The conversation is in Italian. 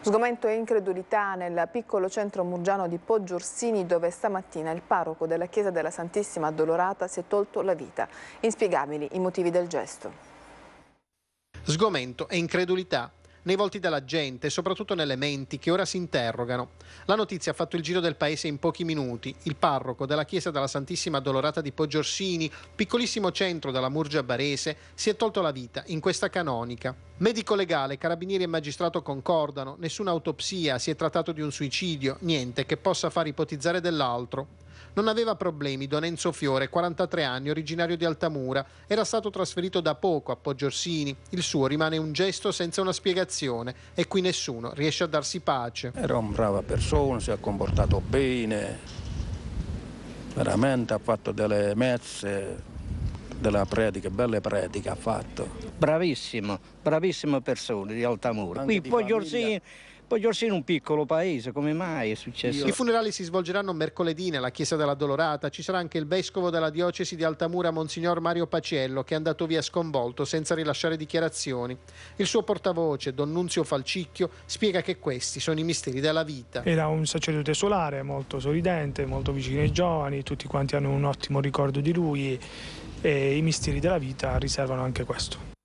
Sgomento e incredulità nel piccolo centro murgiano di Poggiorsini dove stamattina il parroco della chiesa della Santissima Addolorata si è tolto la vita. Inspiegabili i motivi del gesto. Sgomento e incredulità nei volti della gente e soprattutto nelle menti che ora si interrogano. La notizia ha fatto il giro del paese in pochi minuti. Il parroco della chiesa della Santissima Dolorata di Poggiorsini, piccolissimo centro della Murgia Barese, si è tolto la vita in questa canonica. Medico legale, carabinieri e magistrato concordano, nessuna autopsia, si è trattato di un suicidio, niente che possa far ipotizzare dell'altro. Non aveva problemi Don Enzo Fiore, 43 anni, originario di Altamura, era stato trasferito da poco a Poggiorsini. Il suo rimane un gesto senza una spiegazione situazione e qui nessuno riesce a darsi pace. Era una brava persona, si è comportato bene, veramente ha fatto delle mezze, della predica, belle prediche ha fatto. Bravissimo, bravissima persona di Altamura. Anche Qui di poi famiglia. Giorgino poi Giorsi in un piccolo paese, come mai è successo? I funerali si svolgeranno mercoledì nella chiesa della Dolorata. Ci sarà anche il vescovo della diocesi di Altamura, Monsignor Mario Paciello, che è andato via sconvolto senza rilasciare dichiarazioni. Il suo portavoce, Don Nunzio Falcicchio, spiega che questi sono i misteri della vita. Era un sacerdote solare, molto sorridente, molto vicino ai giovani, tutti quanti hanno un ottimo ricordo di lui e i misteri della vita riservano anche questo.